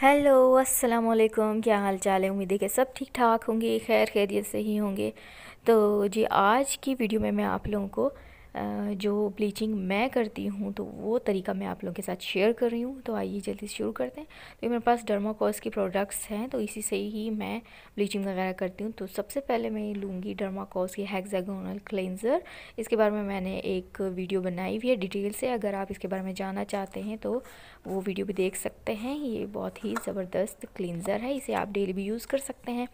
hello अस्सलाम वालेकुम क्या हाल चाल है उम्मीद है कि सब ठीक ठाक होंगे खैर खैरियत से ही होंगे तो जी आज की वीडियो में मैं आप लोगों को जो ब्लीचिंग मैं करती हूँ तो वो तरीका मैं आप लोगों के साथ शेयर कर रही हूँ तो आइए जल्दी शुरू करते हैं तो मेरे पास डर्माकॉस की प्रोडक्ट्स हैं तो इसी से ही मैं ब्लीचिंग वगैरह करती हूँ तो सबसे पहले मैं लूँगी डर्माकॉस की हेक्सागोनल क्लेंज़र इसके बारे में मैंने एक वीडियो बनाई हुई है डिटेल से अगर आप इसके बारे में जानना चाहते हैं तो वो वीडियो भी देख सकते हैं ये बहुत ही ज़बरदस्त क्लेंज़र है इसे आप डेली भी यूज़ कर सकते हैं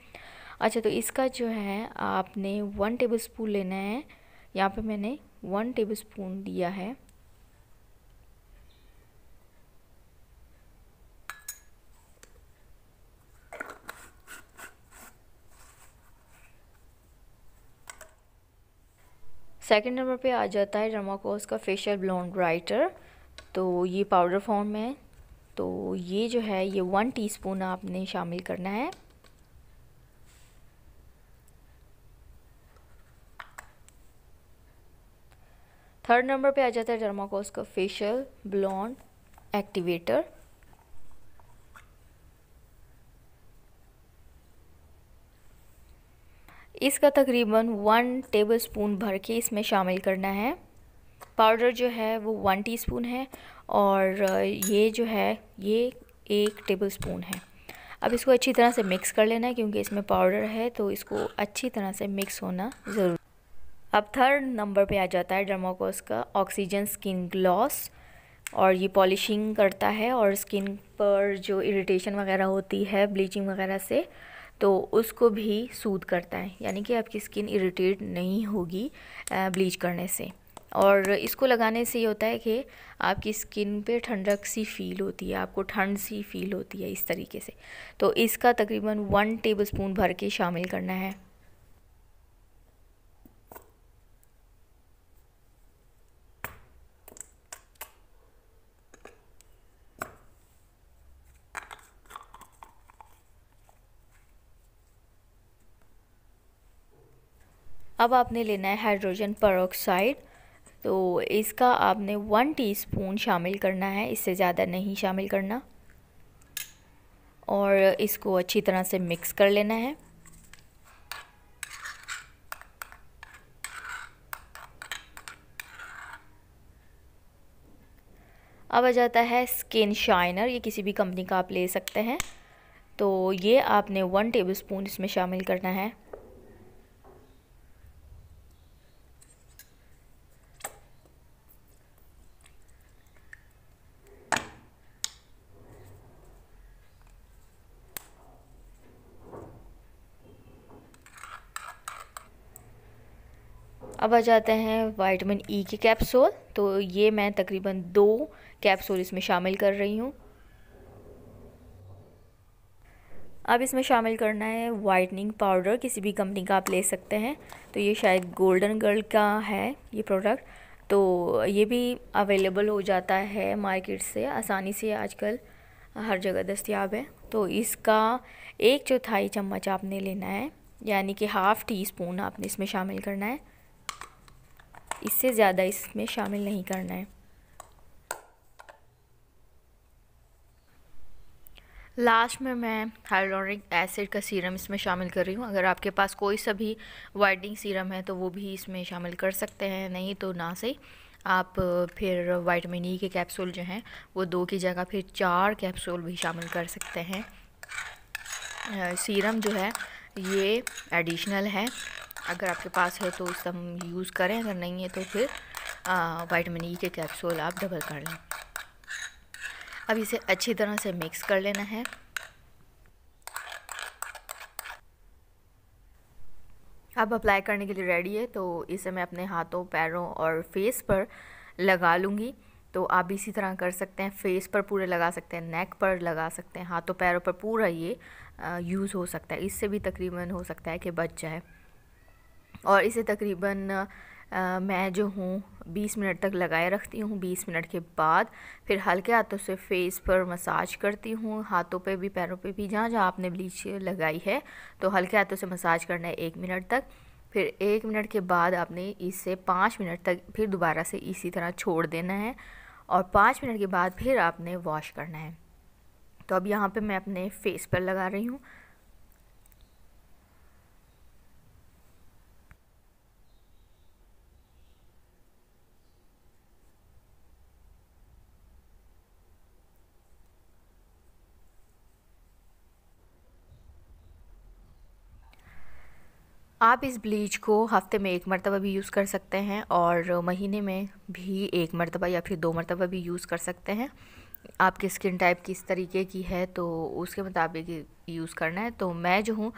अच्छा तो इसका जो है आपने वन टेबल स्पून लेना है यहाँ पे मैंने वन टेबलस्पून दिया है सेकेंड नंबर पे आ जाता है रमाकोस का फेशियल ब्लॉन्ड ब्राइटर तो ये पाउडर फॉर्म में तो ये जो है ये वन टीस्पून आपने शामिल करना है थर्ड नंबर पे आ जाता है डर्माकोस का फेशियल ब्लॉन्ड एक्टिवेटर इसका तकरीबन वन टेबल स्पून भर के इसमें शामिल करना है पाउडर जो है वो वन टीस्पून है और ये जो है ये एक टेबल स्पून है अब इसको अच्छी तरह से मिक्स कर लेना है क्योंकि इसमें पाउडर है तो इसको अच्छी तरह से मिक्स होना ज़रूरी अब थर्ड नंबर पे आ जाता है डर्माकोस का ऑक्सीजन स्किन ग्लॉस और ये पॉलिशिंग करता है और स्किन पर जो इरिटेशन वगैरह होती है ब्लीचिंग वगैरह से तो उसको भी सूद करता है यानी कि आपकी स्किन इरिटेट नहीं होगी ब्लीच करने से और इसको लगाने से ये होता है कि आपकी स्किन पे ठंडक सी फील होती है आपको ठंड सी फील होती है इस तरीके से तो इसका तकरीबन वन टेबलस्पून भर के शामिल करना है अब आपने लेना है हाइड्रोजन परोक्साइड तो इसका आपने वन टीस्पून शामिल करना है इससे ज़्यादा नहीं शामिल करना और इसको अच्छी तरह से मिक्स कर लेना है अब आ जाता है स्किन शाइनर ये किसी भी कंपनी का आप ले सकते हैं तो ये आपने वन टेबलस्पून इसमें शामिल करना है अब आ जाते हैं वाइटमिन ई e के कैप्सूल तो ये मैं तकरीबन दो कैप्सूल इसमें शामिल कर रही हूँ अब इसमें शामिल करना है वाइटनिंग पाउडर किसी भी कंपनी का आप ले सकते हैं तो ये शायद गोल्डन गर्ल का है ये प्रोडक्ट तो ये भी अवेलेबल हो जाता है मार्केट से आसानी से आजकल हर जगह दस्तियाब है तो इसका एक चौथाई चम्मच आपने लेना है यानी कि हाफ़ टी स्पून आपने इसमें शामिल करना है इससे ज़्यादा इसमें शामिल नहीं करना है लास्ट में मैं हाइलोरिक एसिड का सीरम इसमें शामिल कर रही हूँ अगर आपके पास कोई सा भी वाइटनिंग सीरम है तो वो भी इसमें शामिल कर सकते हैं नहीं तो ना सही आप फिर वाइटमिन ई के कैप्सूल जो हैं वो दो की जगह फिर चार कैप्सूल भी शामिल कर सकते हैं सीरम जो है ये एडिशनल है अगर आपके पास है तो उसका यूज़ करें अगर नहीं है तो फिर वाइटमिन ई e के कैप्सूल आप डबल कर लें अब इसे अच्छी तरह से मिक्स कर लेना है अब अप्लाई करने के लिए रेडी है तो इसे मैं अपने हाथों पैरों और फेस पर लगा लूँगी तो आप इसी तरह कर सकते हैं फेस पर पूरे लगा सकते हैं नेक पर लगा सकते हैं हाथों पैरों पर पूरा ये यूज़ हो सकता है इससे भी तकरीबन हो सकता है कि बच जाए और इसे तकरीबन मैं जो हूँ 20 मिनट तक लगाए रखती हूँ 20 मिनट के बाद फिर हल्के हाथों से फेस पर मसाज करती हूँ हाथों पे भी पैरों पे भी जहाँ जहाँ आपने ब्लीच लगाई है तो हल्के हाथों से मसाज करना है एक मिनट तक फिर एक मिनट के बाद आपने इसे पाँच मिनट तक फिर दोबारा से इसी तरह छोड़ देना है और पाँच मिनट के बाद फिर आपने वॉश करना है तो अब यहाँ पे मैं अपने फेस पर लगा रही हूँ आप इस ब्लीच को हफ्ते में एक मरतबा भी यूज़ कर सकते हैं और महीने में भी एक मरतबा या फिर दो मरतबा भी यूज़ कर सकते हैं आपकी स्किन टाइप किस तरीके की है तो उसके मुताबिक यूज़ करना है तो मैं जो हूँ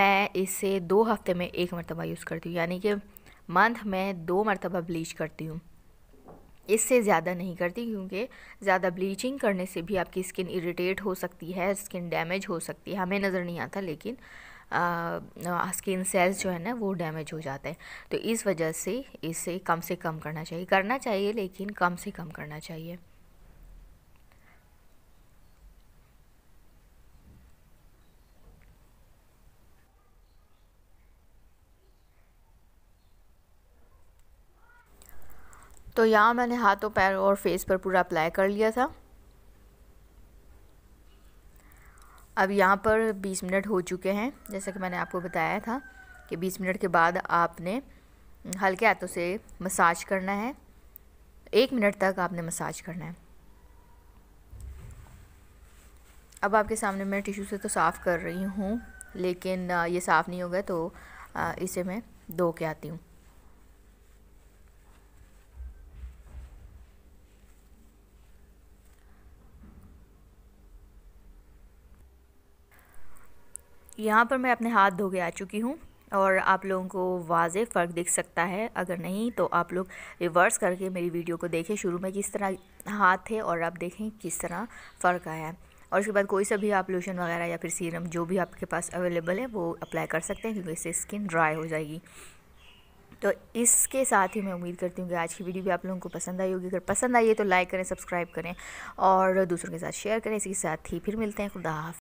मैं इसे दो हफ्ते में एक मरतबा यूज़ करती हूँ यानी कि मंथ में दो मरतबा ब्लीच करती हूँ इससे ज़्यादा नहीं करती क्योंकि ज़्यादा ब्लीचिंग करने से भी आपकी स्किन इरिटेट हो सकती है स्किन डैमेज हो सकती है हमें नज़र नहीं आता लेकिन स्किन सेल्स जो है ना वो डैमेज हो जाते हैं तो इस वजह से इसे कम से कम करना चाहिए करना चाहिए लेकिन कम से कम करना चाहिए तो यहाँ मैंने हाथों पैर और फेस पर पूरा अप्लाई कर लिया था अब यहाँ पर बीस मिनट हो चुके हैं जैसा कि मैंने आपको बताया था कि बीस मिनट के बाद आपने हल्के हाथों से मसाज करना है एक मिनट तक आपने मसाज करना है अब आपके सामने मैं टिशू से तो साफ़ कर रही हूँ लेकिन ये साफ़ नहीं होगा तो इसे मैं धो के आती हूँ यहाँ पर मैं अपने हाथ धो के आ चुकी हूँ और आप लोगों को वाज फ़र्क दिख सकता है अगर नहीं तो आप लोग रिवर्स करके मेरी वीडियो को देखें शुरू में किस तरह हाथ थे और आप देखें किस तरह फ़र्क आया है और उसके बाद कोई सा भी आप लोशन वगैरह या फिर सीरम जो भी आपके पास अवेलेबल है वो अप्लाई कर सकते हैं क्योंकि इससे स्किन ड्राई हो जाएगी तो इसके साथ ही मैं उम्मीद करती हूँ कि आज की वीडियो भी आप लोगों को पसंद आई होगी अगर पसंद आई है तो लाइक करें सब्सक्राइब करें और दूसरों के साथ शेयर करें इसके साथ ही फिर मिलते हैं खुदा हाफ